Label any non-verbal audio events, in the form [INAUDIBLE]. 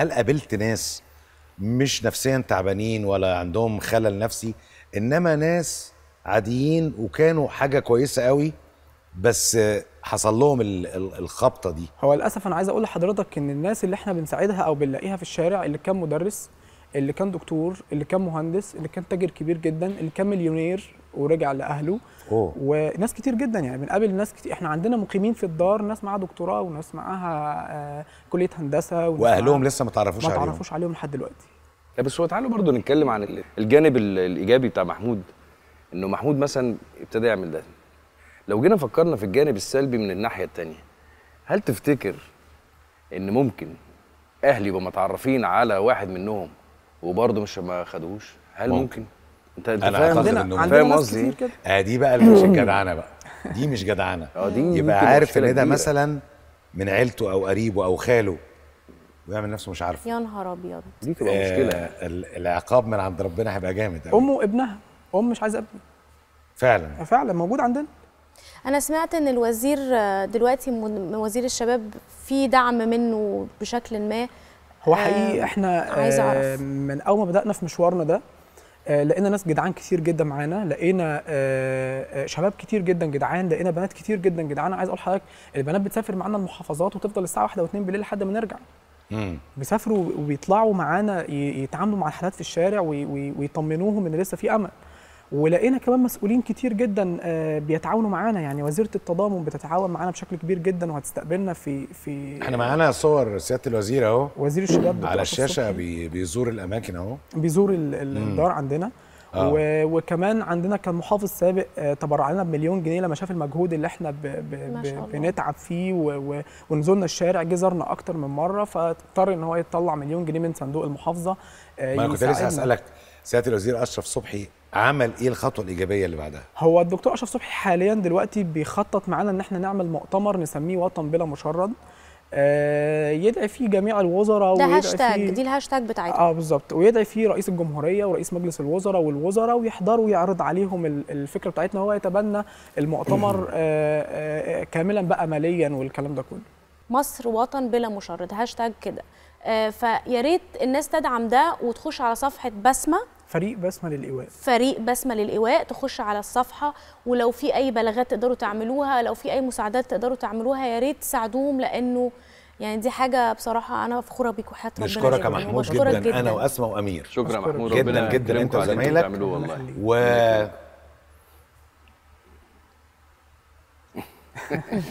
هل قابلت ناس مش نفسيا تعبانين ولا عندهم خلل نفسي انما ناس عاديين وكانوا حاجه كويسه قوي بس حصل لهم الخبطه دي هو للاسف انا عايز اقول لحضرتك ان الناس اللي احنا بنساعدها او بنلاقيها في الشارع اللي كان مدرس اللي كان دكتور اللي كان مهندس اللي كان تاجر كبير جدا اللي كان مليونير ورجع لاهله أوه. وناس كتير جدا يعني بنقابل ناس كتير احنا عندنا مقيمين في الدار ناس معاها دكتوراه وناس معاها آه، كليه هندسه واهلهم لسه ما تعرفوش عليهم ما تعرفوش عليهم لحد دلوقتي بس هو تعالوا برضو نتكلم عن الجانب الايجابي بتاع محمود انه محمود مثلا ابتدى يعمل ده لو جينا فكرنا في الجانب السلبي من الناحيه الثانيه هل تفتكر ان ممكن اهلي يبقوا متعرفين على واحد منهم وبرضه مش ما خدوش هل ممكن, ممكن؟ انت انت فاهم عندنا فاهم قصدي اه دي بقى اللي مش الجدعنه بقى دي مش جدعنه اه، يبقى عارف ان ده مثلا من عيلته او قريبه او خاله ويعمل نفسه مش عارفه يا نهار ابيض دي تبقى آه مشكله العقاب من عند ربنا هيبقى جامد قوي امه وابنها ام مش عايزه ابني فعلا فعلا موجود عندنا انا سمعت ان الوزير آه، دلوقتي وزير الشباب في دعم منه بشكل ما هو حقيقي آه، احنا عايز اعرف من اول ما بدانا في مشوارنا ده آه، لقينا ناس جدعان كتير جدا معانا لقينا آه، آه، شباب كتير جدا جدعان لقينا بنات كتير جدا جدعان عايز اقول لحضرتك البنات بتسافر معانا المحافظات وتفضل الساعه واحدة و2 بالليل لحد ما نرجع بيسافروا وبيطلعوا معانا يتعاملوا مع الحالات في الشارع ويطمنوهم ان لسه في امل ولقينا كمان مسؤولين كتير جدا آه، بيتعاونوا معانا يعني وزيره التضامن بتتعاون معانا بشكل كبير جدا وهتستقبلنا في في احنا معانا صور سياده الوزير اهو وزير الشباب على الشاشه بي بيزور الاماكن اهو بيزور الدار عندنا آه. وكمان عندنا كان محافظ سابق آه، تبرع لنا بمليون جنيه لما شاف المجهود اللي احنا ب ب ب بنتعب فيه و ونزلنا الشارع جه زارنا اكتر من مره فاضطر ان هو يطلع مليون جنيه من صندوق المحافظه آه، ما انا كنت لسه هسالك سياده الوزير اشرف صبحي عمل ايه الخطوه الايجابيه اللي بعدها هو الدكتور اشرف صبحي حاليا دلوقتي بيخطط معانا ان احنا نعمل مؤتمر نسميه وطن بلا مشرد آه يدعي فيه جميع الوزراء ده هاشتاج دي الهاشتاج بتاعتنا اه بالظبط ويدعي فيه رئيس الجمهوريه ورئيس مجلس الوزراء والوزراء ويحضروا ويعرض عليهم الفكره بتاعتنا هو يتبنى المؤتمر [CLEARS THROAT] آه آه كاملا بقى ماليا والكلام ده كله مصر وطن بلا مشرد هاشتاج كده آه فيا ريت الناس تدعم ده وتخش على صفحه بسمه فريق بسمه للايواء فريق بسمه للايواء تخش على الصفحه ولو في اي بلاغات تقدروا تعملوها لو في اي مساعدات تقدروا تعملوها يا ريت تساعدوهم لانه يعني دي حاجه بصراحه انا فخوره بيك وحياه ربنا نشكرك يا محمود جدا, جدا انا واسماء وامير شكرا محمود جدا ربنا جدا انت وزمايلك و [LAUGHS]